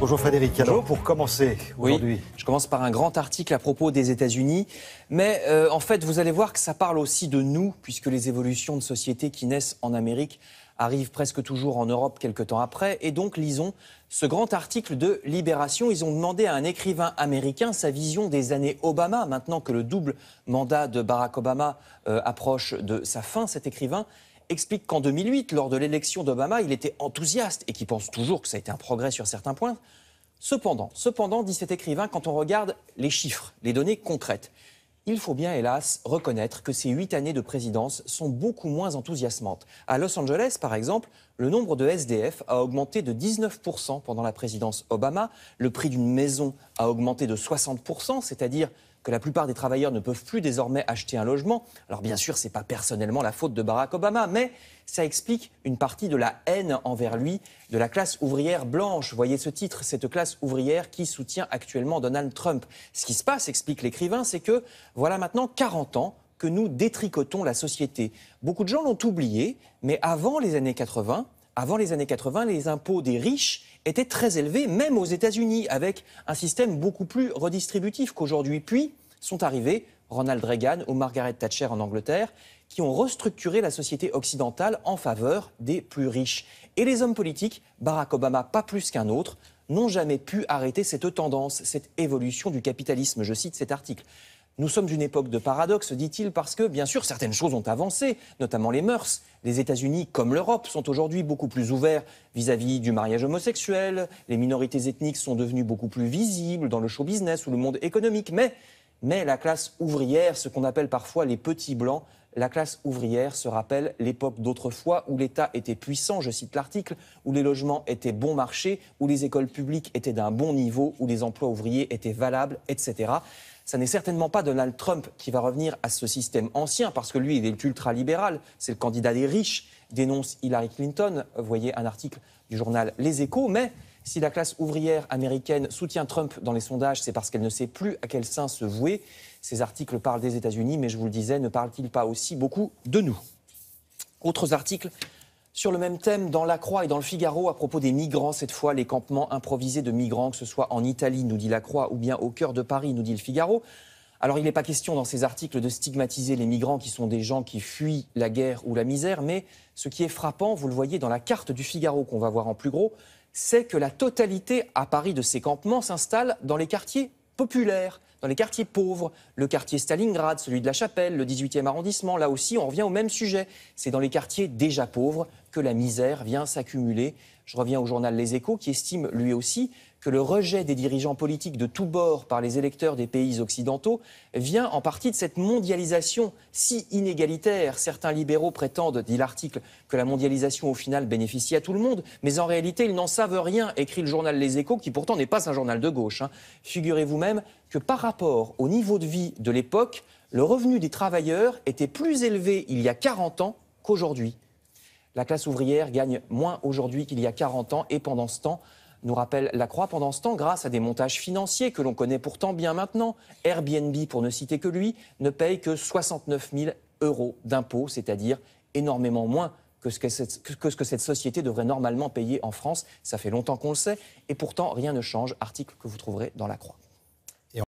Bonjour Frédéric. pour commencer aujourd'hui. je commence par un grand article à propos des États-Unis. Mais euh, en fait, vous allez voir que ça parle aussi de nous, puisque les évolutions de société qui naissent en Amérique arrivent presque toujours en Europe quelques temps après. Et donc, lisons ce grand article de Libération. Ils ont demandé à un écrivain américain sa vision des années Obama, maintenant que le double mandat de Barack Obama euh, approche de sa fin. Cet écrivain explique qu'en 2008, lors de l'élection d'Obama, il était enthousiaste et qu'il pense toujours que ça a été un progrès sur certains points. Cependant, cependant, dit cet écrivain, quand on regarde les chiffres, les données concrètes, il faut bien, hélas, reconnaître que ces huit années de présidence sont beaucoup moins enthousiasmantes. À Los Angeles, par exemple, le nombre de SDF a augmenté de 19% pendant la présidence Obama, le prix d'une maison a augmenté de 60%, c'est-à-dire que la plupart des travailleurs ne peuvent plus désormais acheter un logement. Alors bien sûr, ce n'est pas personnellement la faute de Barack Obama, mais ça explique une partie de la haine envers lui de la classe ouvrière blanche. Voyez ce titre, cette classe ouvrière qui soutient actuellement Donald Trump. Ce qui se passe, explique l'écrivain, c'est que voilà maintenant 40 ans que nous détricotons la société. Beaucoup de gens l'ont oublié, mais avant les années 80, avant les années 80, les impôts des riches étaient très élevés, même aux États-Unis, avec un système beaucoup plus redistributif qu'aujourd'hui. Puis, sont arrivés Ronald Reagan ou Margaret Thatcher en Angleterre, qui ont restructuré la société occidentale en faveur des plus riches. Et les hommes politiques, Barack Obama pas plus qu'un autre, n'ont jamais pu arrêter cette tendance, cette évolution du capitalisme. Je cite cet article. Nous sommes d'une époque de paradoxe, dit-il, parce que, bien sûr, certaines choses ont avancé, notamment les mœurs. Les États-Unis, comme l'Europe, sont aujourd'hui beaucoup plus ouverts vis-à-vis du mariage homosexuel, les minorités ethniques sont devenues beaucoup plus visibles dans le show business ou le monde économique, mais mais la classe ouvrière, ce qu'on appelle parfois les petits blancs, la classe ouvrière se rappelle l'époque d'autrefois où l'État était puissant, je cite l'article, où les logements étaient bon marché, où les écoles publiques étaient d'un bon niveau, où les emplois ouvriers étaient valables, etc. Ça n'est certainement pas Donald Trump qui va revenir à ce système ancien, parce que lui, il est ultra-libéral, c'est le candidat des riches, dénonce Hillary Clinton, voyez un article du journal Les Échos, mais si la classe ouvrière américaine soutient Trump dans les sondages, c'est parce qu'elle ne sait plus à quel sein se vouer. Ces articles parlent des États-Unis, mais je vous le disais, ne parlent-ils pas aussi beaucoup de nous Autres articles sur le même thème, dans La Croix et dans le Figaro, à propos des migrants, cette fois, les campements improvisés de migrants, que ce soit en Italie, nous dit La Croix, ou bien au cœur de Paris, nous dit le Figaro. Alors, il n'est pas question dans ces articles de stigmatiser les migrants qui sont des gens qui fuient la guerre ou la misère, mais ce qui est frappant, vous le voyez dans la carte du Figaro qu'on va voir en plus gros, c'est que la totalité à Paris de ces campements s'installe dans les quartiers populaires, dans les quartiers pauvres, le quartier Stalingrad, celui de la Chapelle, le 18e arrondissement. Là aussi, on revient au même sujet. C'est dans les quartiers déjà pauvres que la misère vient s'accumuler. Je reviens au journal Les Échos qui estime lui aussi que le rejet des dirigeants politiques de tous bords par les électeurs des pays occidentaux vient en partie de cette mondialisation si inégalitaire. Certains libéraux prétendent, dit l'article, que la mondialisation au final bénéficie à tout le monde, mais en réalité ils n'en savent rien, écrit le journal Les Échos, qui pourtant n'est pas un journal de gauche. Hein. Figurez-vous même que par rapport au niveau de vie de l'époque, le revenu des travailleurs était plus élevé il y a 40 ans qu'aujourd'hui. La classe ouvrière gagne moins aujourd'hui qu'il y a 40 ans et pendant ce temps, nous rappelle la Croix pendant ce temps, grâce à des montages financiers que l'on connaît pourtant bien maintenant, Airbnb, pour ne citer que lui, ne paye que 69 000 euros d'impôts, c'est-à-dire énormément moins que ce que, cette, société devrait normalement payer en France. Ça fait longtemps qu'on le sait, et pourtant rien ne change, article que vous trouverez dans la Croix.